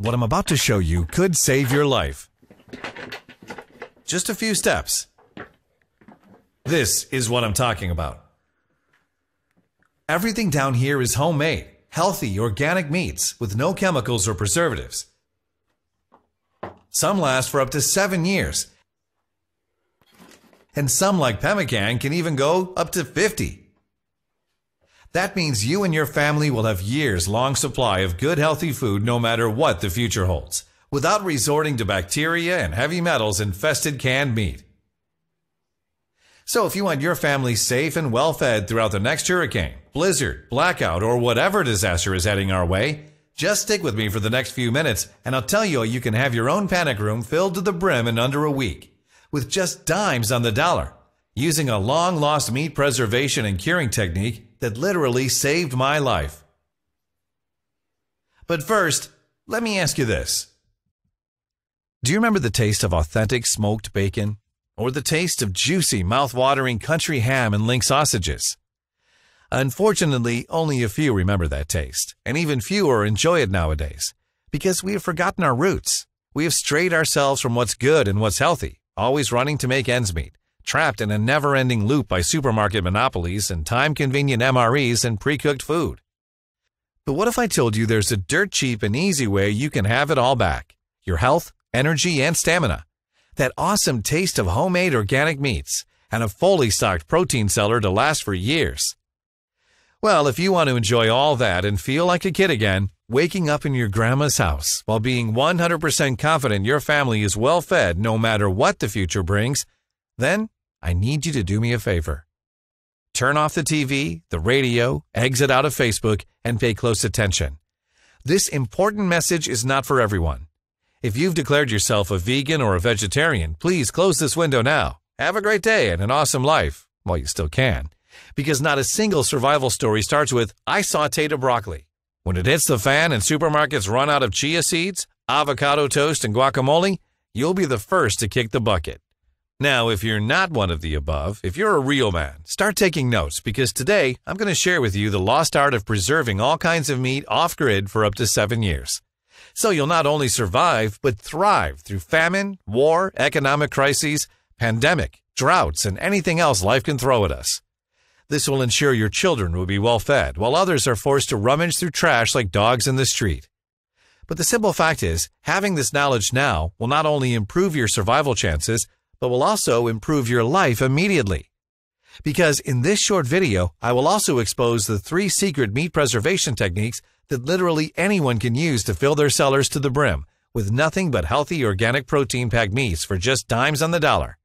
What I'm about to show you could save your life. Just a few steps. This is what I'm talking about. Everything down here is homemade, healthy, organic meats with no chemicals or preservatives. Some last for up to seven years. And some, like pemmican, can even go up to 50. That means you and your family will have years long supply of good healthy food no matter what the future holds, without resorting to bacteria and heavy metals infested canned meat. So if you want your family safe and well fed throughout the next hurricane, blizzard, blackout, or whatever disaster is heading our way, just stick with me for the next few minutes and I'll tell you how you can have your own panic room filled to the brim in under a week with just dimes on the dollar. Using a long lost meat preservation and curing technique, that literally saved my life. But first, let me ask you this. Do you remember the taste of authentic smoked bacon? Or the taste of juicy, mouth-watering country ham and link sausages? Unfortunately, only a few remember that taste, and even fewer enjoy it nowadays, because we have forgotten our roots. We have strayed ourselves from what's good and what's healthy, always running to make ends meet trapped in a never ending loop by supermarket monopolies and time convenient MREs and pre cooked food. But what if I told you there's a dirt cheap and easy way you can have it all back your health, energy, and stamina? That awesome taste of homemade organic meats and a fully stocked protein cellar to last for years. Well, if you want to enjoy all that and feel like a kid again, waking up in your grandma's house while being 100% confident your family is well fed no matter what the future brings, then I need you to do me a favor. Turn off the TV, the radio, exit out of Facebook, and pay close attention. This important message is not for everyone. If you've declared yourself a vegan or a vegetarian, please close this window now. Have a great day and an awesome life while well, you still can. Because not a single survival story starts with, I sauteed a broccoli. When it hits the fan and supermarkets run out of chia seeds, avocado toast, and guacamole, you'll be the first to kick the bucket. Now, if you're not one of the above, if you're a real man, start taking notes because today I'm going to share with you the lost art of preserving all kinds of meat off grid for up to seven years. So you'll not only survive, but thrive through famine, war, economic crises, pandemic, droughts, and anything else life can throw at us. This will ensure your children will be well fed while others are forced to rummage through trash like dogs in the street. But the simple fact is, having this knowledge now will not only improve your survival chances, but will also improve your life immediately. Because in this short video, I will also expose the three secret meat preservation techniques that literally anyone can use to fill their cellars to the brim with nothing but healthy organic protein packed meats for just dimes on the dollar.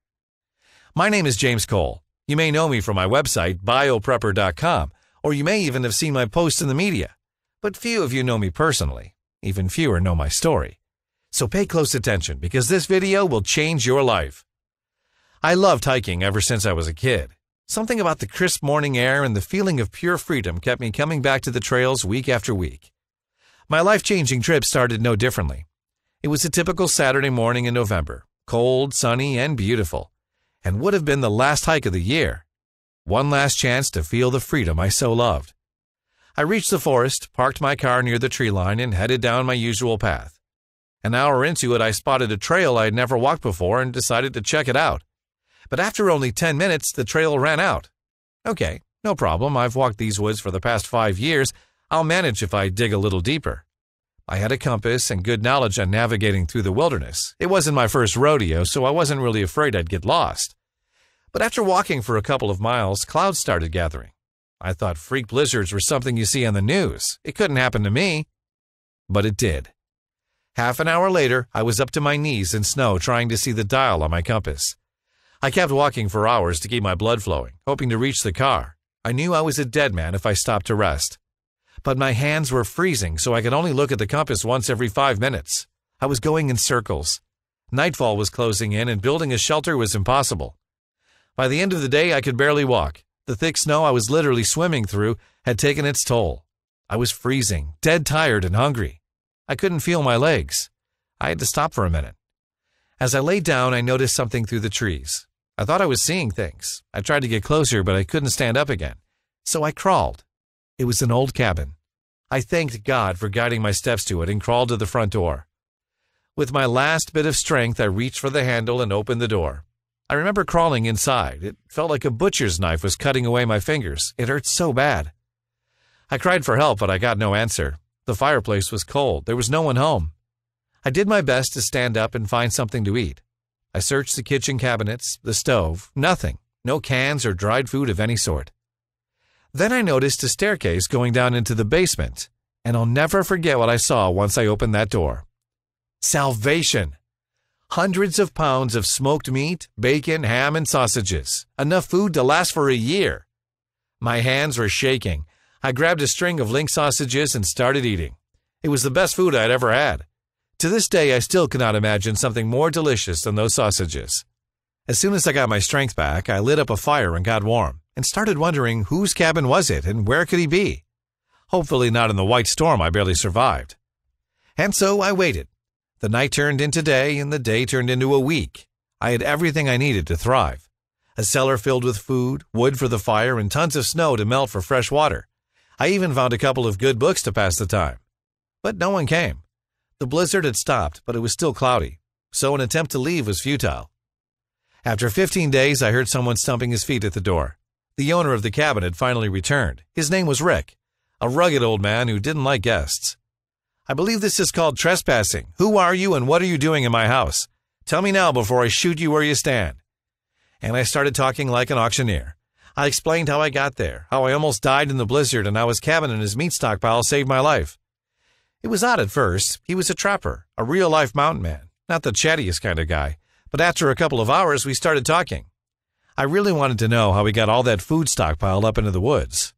My name is James Cole. You may know me from my website, bioprepper.com, or you may even have seen my posts in the media. But few of you know me personally. Even fewer know my story. So pay close attention because this video will change your life. I loved hiking ever since I was a kid. Something about the crisp morning air and the feeling of pure freedom kept me coming back to the trails week after week. My life changing trip started no differently. It was a typical Saturday morning in November, cold, sunny, and beautiful, and would have been the last hike of the year. One last chance to feel the freedom I so loved. I reached the forest, parked my car near the tree line, and headed down my usual path. An hour into it, I spotted a trail I had never walked before and decided to check it out but after only 10 minutes, the trail ran out. Okay, no problem. I've walked these woods for the past five years. I'll manage if I dig a little deeper. I had a compass and good knowledge on navigating through the wilderness. It wasn't my first rodeo, so I wasn't really afraid I'd get lost. But after walking for a couple of miles, clouds started gathering. I thought freak blizzards were something you see on the news. It couldn't happen to me. But it did. Half an hour later, I was up to my knees in snow trying to see the dial on my compass. I kept walking for hours to keep my blood flowing, hoping to reach the car. I knew I was a dead man if I stopped to rest. But my hands were freezing, so I could only look at the compass once every five minutes. I was going in circles. Nightfall was closing in, and building a shelter was impossible. By the end of the day, I could barely walk. The thick snow I was literally swimming through had taken its toll. I was freezing, dead tired, and hungry. I couldn't feel my legs. I had to stop for a minute. As I lay down, I noticed something through the trees. I thought I was seeing things. I tried to get closer, but I couldn't stand up again. So I crawled. It was an old cabin. I thanked God for guiding my steps to it and crawled to the front door. With my last bit of strength, I reached for the handle and opened the door. I remember crawling inside. It felt like a butcher's knife was cutting away my fingers. It hurt so bad. I cried for help, but I got no answer. The fireplace was cold. There was no one home. I did my best to stand up and find something to eat. I searched the kitchen cabinets, the stove, nothing. No cans or dried food of any sort. Then I noticed a staircase going down into the basement, and I'll never forget what I saw once I opened that door. Salvation! Hundreds of pounds of smoked meat, bacon, ham, and sausages. Enough food to last for a year. My hands were shaking. I grabbed a string of link sausages and started eating. It was the best food I'd ever had. To this day, I still cannot imagine something more delicious than those sausages. As soon as I got my strength back, I lit up a fire and got warm, and started wondering whose cabin was it and where could he be? Hopefully not in the white storm I barely survived. And so I waited. The night turned into day, and the day turned into a week. I had everything I needed to thrive. A cellar filled with food, wood for the fire, and tons of snow to melt for fresh water. I even found a couple of good books to pass the time. But no one came. The blizzard had stopped, but it was still cloudy, so an attempt to leave was futile. After 15 days, I heard someone stumping his feet at the door. The owner of the cabin had finally returned. His name was Rick, a rugged old man who didn't like guests. I believe this is called trespassing. Who are you and what are you doing in my house? Tell me now before I shoot you where you stand. And I started talking like an auctioneer. I explained how I got there, how I almost died in the blizzard, and how his cabin and his meat stockpile saved my life. It was odd at first. He was a trapper, a real life mountain man, not the chattiest kind of guy. But after a couple of hours, we started talking. I really wanted to know how he got all that food stockpiled up into the woods.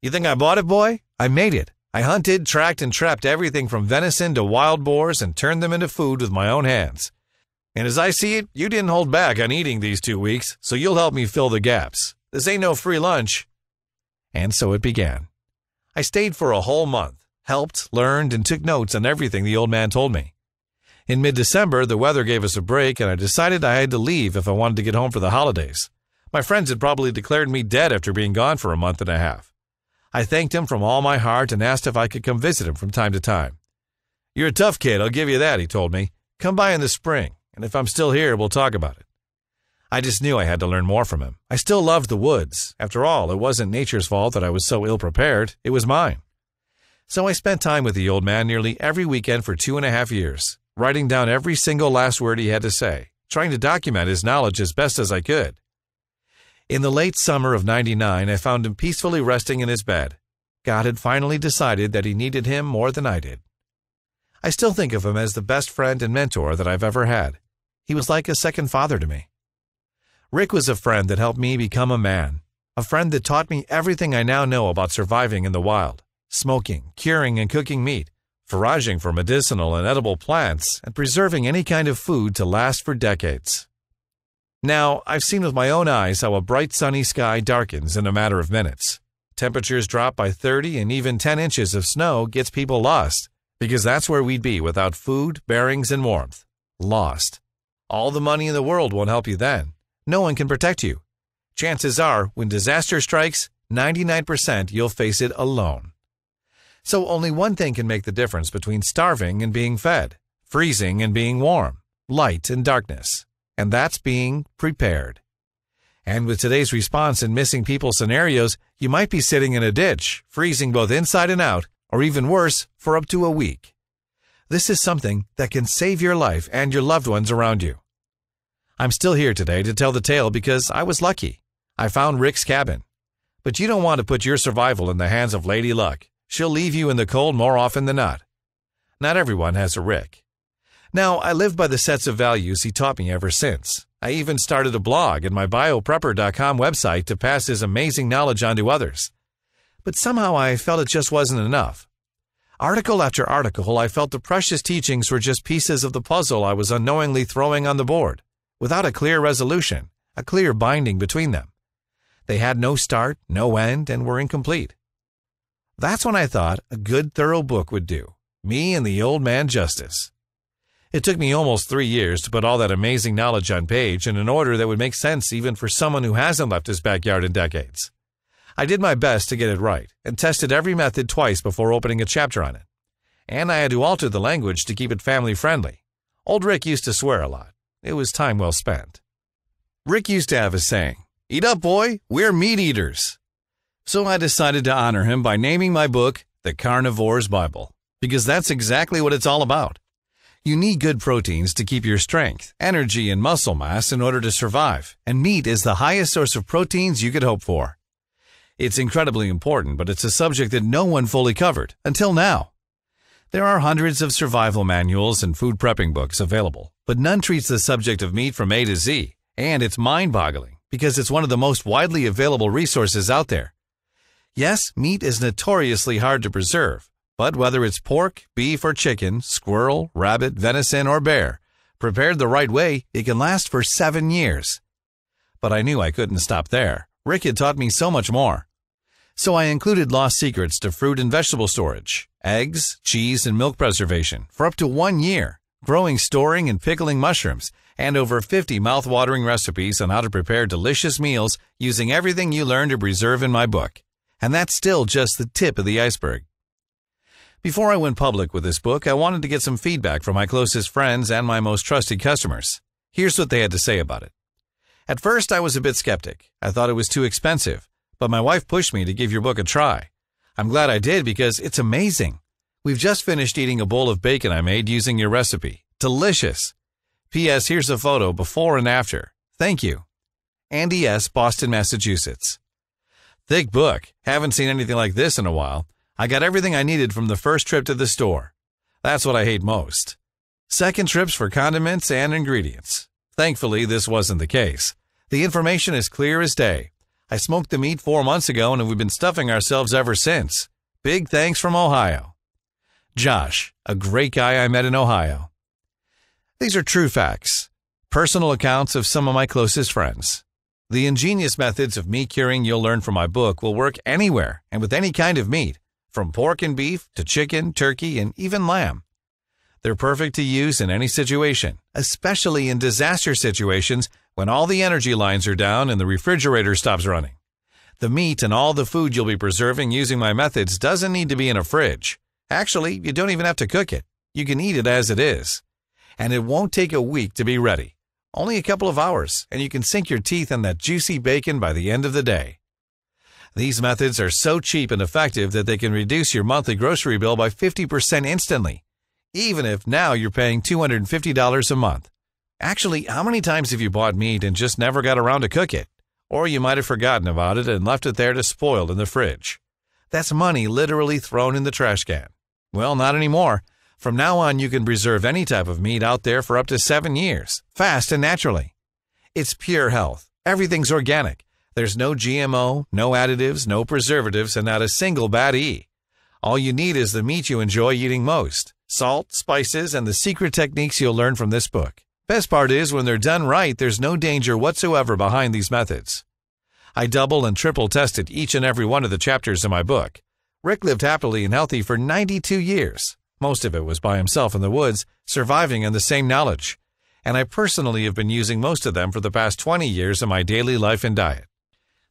You think I bought it, boy? I made it. I hunted, tracked, and trapped everything from venison to wild boars and turned them into food with my own hands. And as I see it, you didn't hold back on eating these two weeks, so you'll help me fill the gaps. This ain't no free lunch. And so it began. I stayed for a whole month helped, learned, and took notes on everything the old man told me. In mid December, the weather gave us a break, and I decided I had to leave if I wanted to get home for the holidays. My friends had probably declared me dead after being gone for a month and a half. I thanked him from all my heart and asked if I could come visit him from time to time. You're a tough kid, I'll give you that, he told me. Come by in the spring, and if I'm still here, we'll talk about it. I just knew I had to learn more from him. I still loved the woods. After all, it wasn't nature's fault that I was so ill prepared, it was mine. So I spent time with the old man nearly every weekend for two and a half years, writing down every single last word he had to say, trying to document his knowledge as best as I could. In the late summer of 99, I found him peacefully resting in his bed. God had finally decided that he needed him more than I did. I still think of him as the best friend and mentor that I've ever had. He was like a second father to me. Rick was a friend that helped me become a man, a friend that taught me everything I now know about surviving in the wild smoking, curing and cooking meat, foraging for medicinal and edible plants, and preserving any kind of food to last for decades. Now, I've seen with my own eyes how a bright sunny sky darkens in a matter of minutes. Temperatures drop by 30 and even 10 inches of snow gets people lost, because that's where we'd be without food, bearings, and warmth. Lost. All the money in the world won't help you then. No one can protect you. Chances are, when disaster strikes, 99% you'll face it alone. So only one thing can make the difference between starving and being fed, freezing and being warm, light and darkness, and that's being prepared. And with today's response and missing people scenarios, you might be sitting in a ditch, freezing both inside and out, or even worse, for up to a week. This is something that can save your life and your loved ones around you. I'm still here today to tell the tale because I was lucky. I found Rick's cabin. But you don't want to put your survival in the hands of Lady Luck. She'll leave you in the cold more often than not. Not everyone has a Rick. Now, I live by the sets of values he taught me ever since. I even started a blog at my bioprepper.com website to pass his amazing knowledge on to others. But somehow I felt it just wasn't enough. Article after article, I felt the precious teachings were just pieces of the puzzle I was unknowingly throwing on the board, without a clear resolution, a clear binding between them. They had no start, no end, and were incomplete. That's when I thought a good thorough book would do. Me and the Old Man Justice. It took me almost three years to put all that amazing knowledge on page in an order that would make sense even for someone who hasn't left his backyard in decades. I did my best to get it right and tested every method twice before opening a chapter on it. And I had to alter the language to keep it family friendly. Old Rick used to swear a lot. It was time well spent. Rick used to have a saying, Eat up, boy, we're meat eaters. So I decided to honor him by naming my book The Carnivore's Bible, because that's exactly what it's all about. You need good proteins to keep your strength, energy, and muscle mass in order to survive, and meat is the highest source of proteins you could hope for. It's incredibly important, but it's a subject that no one fully covered until now. There are hundreds of survival manuals and food prepping books available, but none treats the subject of meat from A to Z, and it's mind boggling because it's one of the most widely available resources out there. Yes, meat is notoriously hard to preserve, but whether it's pork, beef, or chicken, squirrel, rabbit, venison, or bear, prepared the right way, it can last for seven years. But I knew I couldn't stop there. Rick had taught me so much more. So I included lost secrets to fruit and vegetable storage, eggs, cheese, and milk preservation for up to one year, growing, storing, and pickling mushrooms, and over 50 mouth-watering recipes on how to prepare delicious meals using everything you learn to preserve in my book. And that's still just the tip of the iceberg. Before I went public with this book, I wanted to get some feedback from my closest friends and my most trusted customers. Here's what they had to say about it. At first, I was a bit skeptic. I thought it was too expensive, but my wife pushed me to give your book a try. I'm glad I did because it's amazing. We've just finished eating a bowl of bacon I made using your recipe. Delicious. P.S. Here's a photo before and after. Thank you. Andy S., Boston, Massachusetts. Thick book. Haven't seen anything like this in a while. I got everything I needed from the first trip to the store. That's what I hate most. Second trips for condiments and ingredients. Thankfully, this wasn't the case. The information is clear as day. I smoked the meat four months ago and we've been stuffing ourselves ever since. Big thanks from Ohio. Josh, a great guy I met in Ohio. These are true facts. Personal accounts of some of my closest friends. The ingenious methods of meat curing you'll learn from my book will work anywhere and with any kind of meat, from pork and beef to chicken, turkey, and even lamb. They're perfect to use in any situation, especially in disaster situations when all the energy lines are down and the refrigerator stops running. The meat and all the food you'll be preserving using my methods doesn't need to be in a fridge. Actually, you don't even have to cook it. You can eat it as it is. And it won't take a week to be ready. Only a couple of hours, and you can sink your teeth in that juicy bacon by the end of the day. These methods are so cheap and effective that they can reduce your monthly grocery bill by 50% instantly, even if now you're paying $250 a month. Actually, how many times have you bought meat and just never got around to cook it? Or you might have forgotten about it and left it there to spoil in the fridge. That's money literally thrown in the trash can. Well, not anymore from now on, you can preserve any type of meat out there for up to seven years, fast and naturally. It's pure health. Everything's organic. There's no GMO, no additives, no preservatives, and not a single bad E. All you need is the meat you enjoy eating most salt, spices, and the secret techniques you'll learn from this book. Best part is, when they're done right, there's no danger whatsoever behind these methods. I double and triple tested each and every one of the chapters in my book. Rick lived happily and healthy for 92 years. Most of it was by himself in the woods, surviving on the same knowledge. And I personally have been using most of them for the past 20 years in my daily life and diet.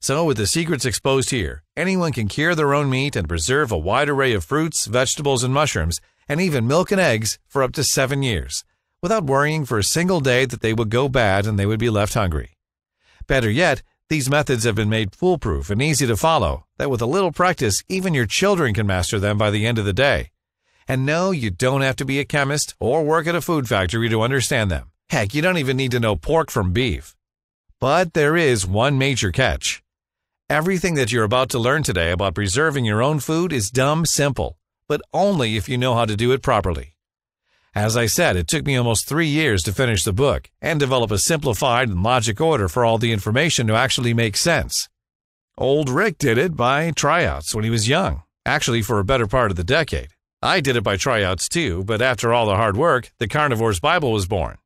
So, with the secrets exposed here, anyone can cure their own meat and preserve a wide array of fruits, vegetables, and mushrooms, and even milk and eggs for up to seven years, without worrying for a single day that they would go bad and they would be left hungry. Better yet, these methods have been made foolproof and easy to follow, that with a little practice, even your children can master them by the end of the day. And no, you don't have to be a chemist or work at a food factory to understand them. Heck, you don't even need to know pork from beef. But there is one major catch. Everything that you're about to learn today about preserving your own food is dumb simple, but only if you know how to do it properly. As I said, it took me almost three years to finish the book and develop a simplified and logic order for all the information to actually make sense. Old Rick did it by tryouts when he was young, actually for a better part of the decade. I did it by tryouts too, but after all the hard work, the Carnivore's Bible was born.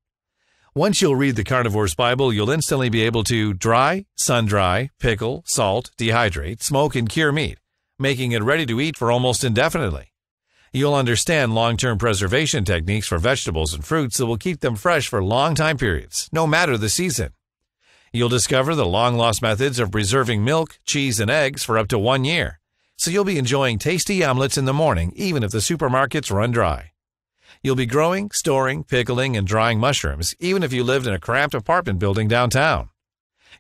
Once you'll read the Carnivore's Bible, you'll instantly be able to dry, sun dry, pickle, salt, dehydrate, smoke, and cure meat, making it ready to eat for almost indefinitely. You'll understand long term preservation techniques for vegetables and fruits that will keep them fresh for long time periods, no matter the season. You'll discover the long lost methods of preserving milk, cheese, and eggs for up to one year so you'll be enjoying tasty omelets in the morning even if the supermarkets run dry. You'll be growing, storing, pickling, and drying mushrooms even if you lived in a cramped apartment building downtown.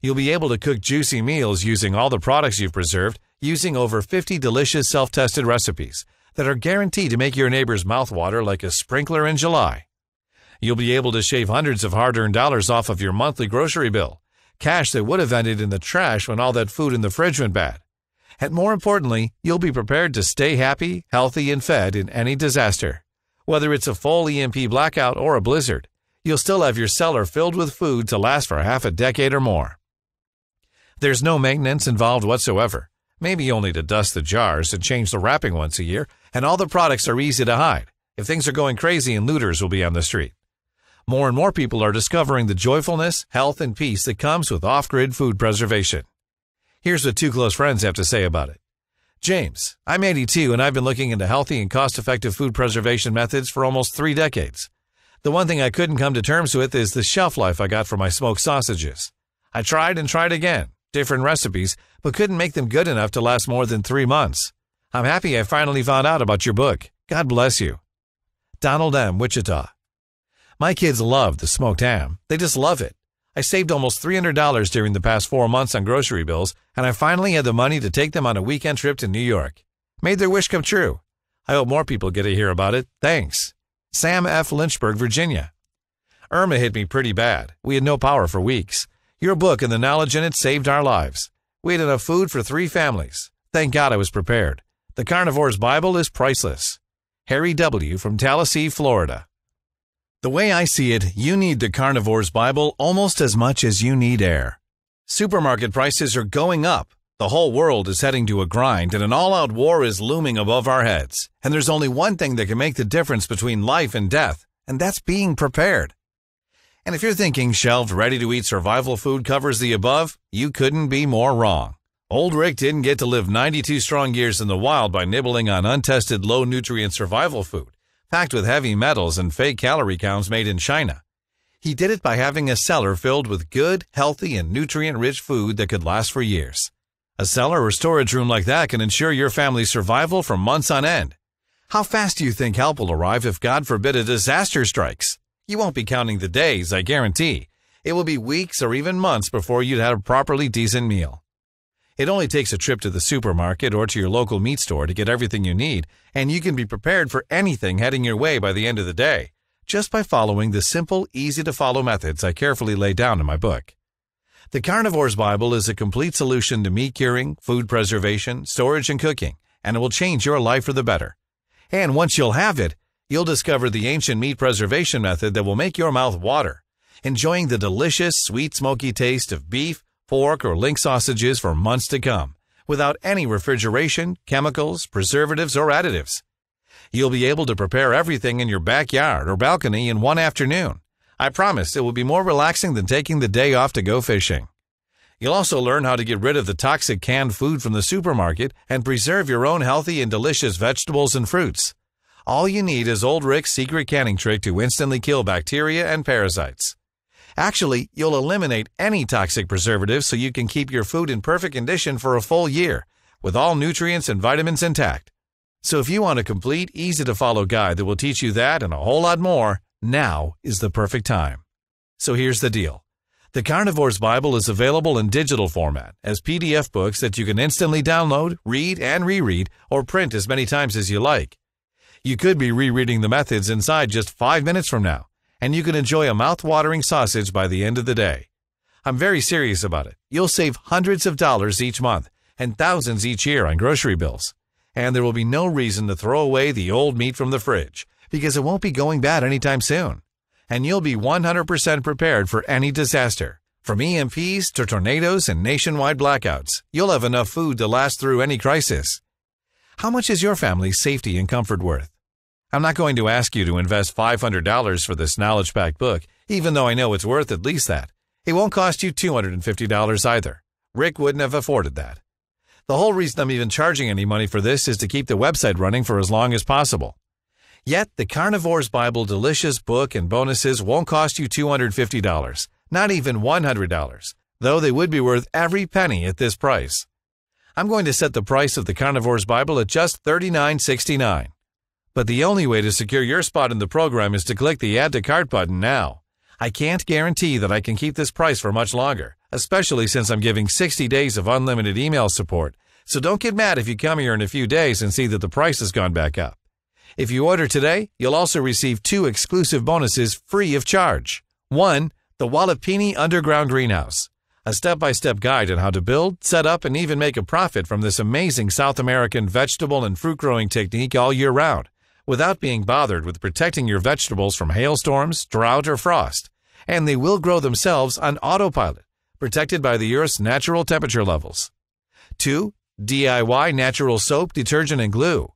You'll be able to cook juicy meals using all the products you've preserved using over 50 delicious self-tested recipes that are guaranteed to make your neighbor's mouth water like a sprinkler in July. You'll be able to shave hundreds of hard-earned dollars off of your monthly grocery bill, cash that would have ended in the trash when all that food in the fridge went bad. And more importantly, you'll be prepared to stay happy, healthy, and fed in any disaster. Whether it's a full EMP blackout or a blizzard, you'll still have your cellar filled with food to last for half a decade or more. There's no maintenance involved whatsoever, maybe only to dust the jars and change the wrapping once a year, and all the products are easy to hide if things are going crazy and looters will be on the street. More and more people are discovering the joyfulness, health, and peace that comes with off grid food preservation. Here's what two close friends have to say about it. James, I'm 82 and I've been looking into healthy and cost effective food preservation methods for almost three decades. The one thing I couldn't come to terms with is the shelf life I got for my smoked sausages. I tried and tried again, different recipes, but couldn't make them good enough to last more than three months. I'm happy I finally found out about your book. God bless you. Donald M., Wichita. My kids love the smoked ham. They just love it. I saved almost $300 during the past four months on grocery bills, and I finally had the money to take them on a weekend trip to New York. Made their wish come true. I hope more people get to hear about it. Thanks. Sam F. Lynchburg, Virginia. Irma hit me pretty bad. We had no power for weeks. Your book and the knowledge in it saved our lives. We had enough food for three families. Thank God I was prepared. The Carnivore's Bible is priceless. Harry W. from Tallahassee, Florida. The way I see it, you need the carnivore's Bible almost as much as you need air. Supermarket prices are going up. The whole world is heading to a grind, and an all out war is looming above our heads. And there's only one thing that can make the difference between life and death, and that's being prepared. And if you're thinking shelved, ready to eat survival food covers the above, you couldn't be more wrong. Old Rick didn't get to live 92 strong years in the wild by nibbling on untested low nutrient survival food packed with heavy metals and fake calorie counts made in China. He did it by having a cellar filled with good, healthy, and nutrient rich food that could last for years. A cellar or storage room like that can ensure your family's survival for months on end. How fast do you think help will arrive if, God forbid, a disaster strikes? You won't be counting the days, I guarantee. It will be weeks or even months before you'd had a properly decent meal. It only takes a trip to the supermarket or to your local meat store to get everything you need, and you can be prepared for anything heading your way by the end of the day, just by following the simple, easy to follow methods I carefully lay down in my book. The Carnivore's Bible is a complete solution to meat curing, food preservation, storage, and cooking, and it will change your life for the better. And once you'll have it, you'll discover the ancient meat preservation method that will make your mouth water, enjoying the delicious, sweet, smoky taste of beef pork, or link sausages for months to come without any refrigeration, chemicals, preservatives, or additives. You'll be able to prepare everything in your backyard or balcony in one afternoon. I promise it will be more relaxing than taking the day off to go fishing. You'll also learn how to get rid of the toxic canned food from the supermarket and preserve your own healthy and delicious vegetables and fruits. All you need is Old Rick's secret canning trick to instantly kill bacteria and parasites. Actually, you'll eliminate any toxic preservatives, so you can keep your food in perfect condition for a full year, with all nutrients and vitamins intact. So if you want a complete, easy to follow guide that will teach you that and a whole lot more, now is the perfect time. So here's the deal. The Carnivore's Bible is available in digital format as PDF books that you can instantly download, read, and reread, or print as many times as you like. You could be rereading the methods inside just five minutes from now and you can enjoy a mouth-watering sausage by the end of the day. I'm very serious about it. You'll save hundreds of dollars each month and thousands each year on grocery bills. And there will be no reason to throw away the old meat from the fridge because it won't be going bad anytime soon. And you'll be 100% prepared for any disaster. From EMPs to tornadoes and nationwide blackouts, you'll have enough food to last through any crisis. How much is your family's safety and comfort worth? I'm not going to ask you to invest $500 for this knowledge pack book, even though I know it's worth at least that. It won't cost you $250 either. Rick wouldn't have afforded that. The whole reason I'm even charging any money for this is to keep the website running for as long as possible. Yet, the Carnivore's Bible Delicious book and bonuses won't cost you $250, not even $100, though they would be worth every penny at this price. I'm going to set the price of the Carnivore's Bible at just $39.69. But the only way to secure your spot in the program is to click the Add to Cart button now. I can't guarantee that I can keep this price for much longer, especially since I'm giving 60 days of unlimited email support, so don't get mad if you come here in a few days and see that the price has gone back up. If you order today, you'll also receive two exclusive bonuses free of charge. One, the Wallapini Underground Greenhouse, a step by step guide on how to build, set up, and even make a profit from this amazing South American vegetable and fruit growing technique all year round without being bothered with protecting your vegetables from hailstorms, drought, or frost, and they will grow themselves on autopilot, protected by the Earth's natural temperature levels. 2. DIY natural soap, detergent, and glue.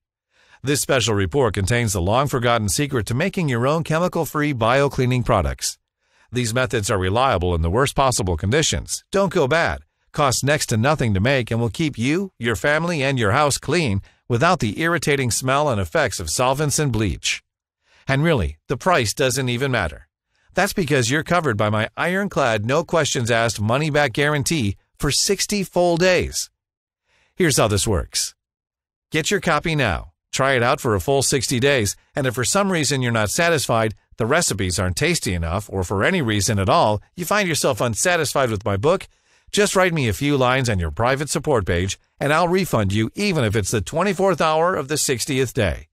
This special report contains the long forgotten secret to making your own chemical free bio cleaning products. These methods are reliable in the worst possible conditions, don't go bad, cost next to nothing to make, and will keep you, your family, and your house clean without the irritating smell and effects of solvents and bleach. And really, the price doesn't even matter. That's because you're covered by my ironclad, no questions asked money back guarantee for 60 full days. Here's how this works Get your copy now, try it out for a full 60 days, and if for some reason you're not satisfied, the recipes aren't tasty enough, or for any reason at all, you find yourself unsatisfied with my book, just write me a few lines on your private support page, and I'll refund you even if it's the 24th hour of the 60th day.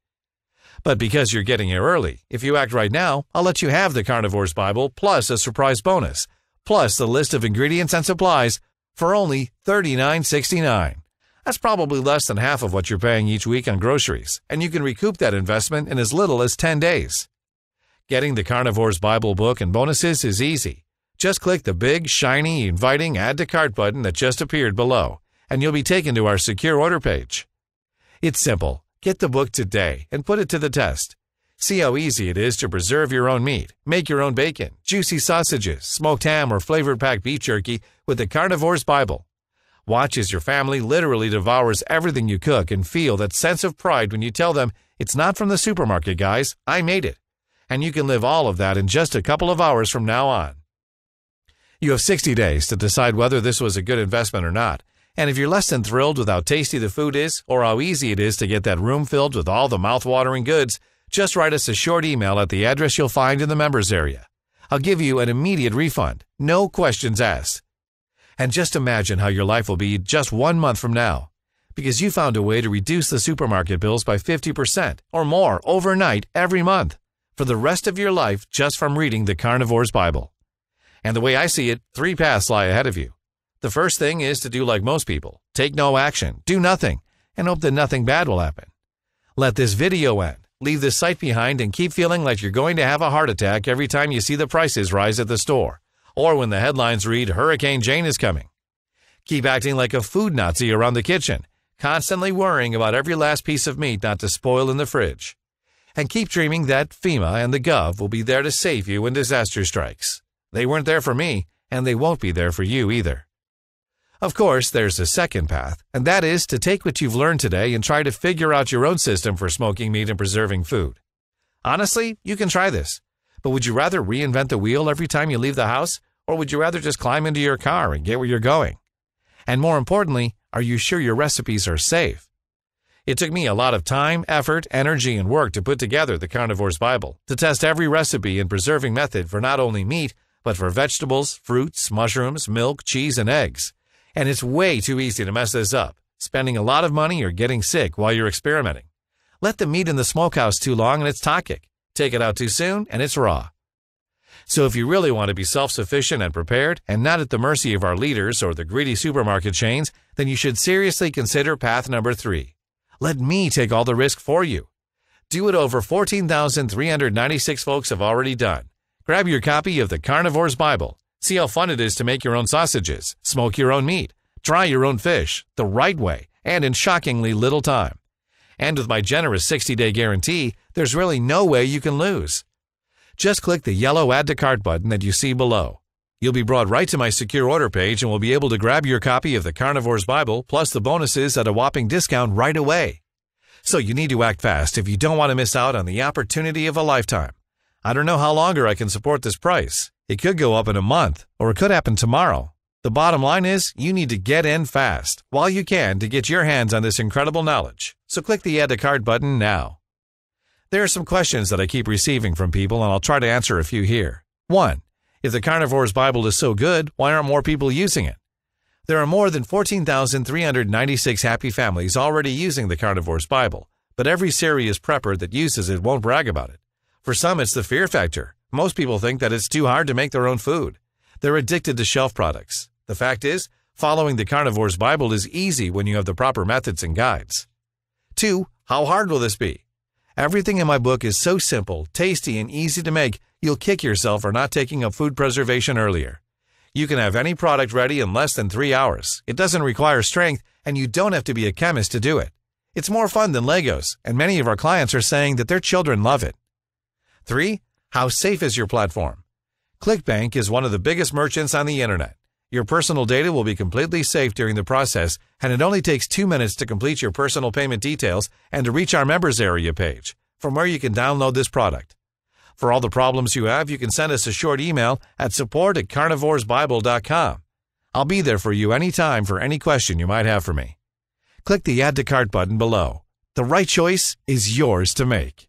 But because you're getting here early, if you act right now, I'll let you have the Carnivore's Bible plus a surprise bonus, plus the list of ingredients and supplies for only $39.69. That's probably less than half of what you're paying each week on groceries, and you can recoup that investment in as little as 10 days. Getting the Carnivore's Bible book and bonuses is easy. Just click the big, shiny, inviting Add to Cart button that just appeared below, and you'll be taken to our secure order page. It's simple. Get the book today and put it to the test. See how easy it is to preserve your own meat, make your own bacon, juicy sausages, smoked ham, or flavored packed beef jerky with the Carnivore's Bible. Watch as your family literally devours everything you cook and feel that sense of pride when you tell them, It's not from the supermarket, guys, I made it. And you can live all of that in just a couple of hours from now on. You have 60 days to decide whether this was a good investment or not. And if you're less than thrilled with how tasty the food is or how easy it is to get that room filled with all the mouth-watering goods, just write us a short email at the address you'll find in the members area. I'll give you an immediate refund, no questions asked. And just imagine how your life will be just one month from now because you found a way to reduce the supermarket bills by 50% or more overnight every month for the rest of your life just from reading the Carnivore's Bible. And the way I see it, three paths lie ahead of you. The first thing is to do like most people take no action, do nothing, and hope that nothing bad will happen. Let this video end, leave this site behind, and keep feeling like you're going to have a heart attack every time you see the prices rise at the store, or when the headlines read Hurricane Jane is coming. Keep acting like a food Nazi around the kitchen, constantly worrying about every last piece of meat not to spoil in the fridge. And keep dreaming that FEMA and the Gov will be there to save you when disaster strikes. They weren't there for me, and they won't be there for you either. Of course, there's a second path, and that is to take what you've learned today and try to figure out your own system for smoking meat and preserving food. Honestly, you can try this. But would you rather reinvent the wheel every time you leave the house, or would you rather just climb into your car and get where you're going? And more importantly, are you sure your recipes are safe? It took me a lot of time, effort, energy, and work to put together the Carnivore's Bible, to test every recipe and preserving method for not only meat, but for vegetables, fruits, mushrooms, milk, cheese, and eggs. And it's way too easy to mess this up, spending a lot of money or getting sick while you're experimenting. Let the meat in the smokehouse too long and it's toxic. Take it out too soon and it's raw. So if you really want to be self-sufficient and prepared and not at the mercy of our leaders or the greedy supermarket chains, then you should seriously consider path number three. Let me take all the risk for you. Do what over 14,396 folks have already done. Grab your copy of the Carnivore's Bible. See how fun it is to make your own sausages, smoke your own meat, dry your own fish the right way and in shockingly little time. And with my generous 60 day guarantee, there's really no way you can lose. Just click the yellow Add to Cart button that you see below. You'll be brought right to my secure order page and will be able to grab your copy of the Carnivore's Bible plus the bonuses at a whopping discount right away. So you need to act fast if you don't want to miss out on the opportunity of a lifetime. I don't know how longer I can support this price. It could go up in a month, or it could happen tomorrow. The bottom line is, you need to get in fast while you can to get your hands on this incredible knowledge. So click the Add to Cart button now. There are some questions that I keep receiving from people, and I'll try to answer a few here. 1. If the Carnivore's Bible is so good, why aren't more people using it? There are more than 14,396 happy families already using the Carnivore's Bible, but every serious prepper that uses it won't brag about it. For some, it's the fear factor. Most people think that it's too hard to make their own food. They're addicted to shelf products. The fact is, following the carnivore's Bible is easy when you have the proper methods and guides. 2. How hard will this be? Everything in my book is so simple, tasty, and easy to make, you'll kick yourself for not taking up food preservation earlier. You can have any product ready in less than three hours. It doesn't require strength, and you don't have to be a chemist to do it. It's more fun than Legos, and many of our clients are saying that their children love it. Three, how safe is your platform? ClickBank is one of the biggest merchants on the internet. Your personal data will be completely safe during the process, and it only takes two minutes to complete your personal payment details and to reach our members area page, from where you can download this product. For all the problems you have, you can send us a short email at support at carnivoresbible.com. I'll be there for you anytime for any question you might have for me. Click the Add to Cart button below. The right choice is yours to make.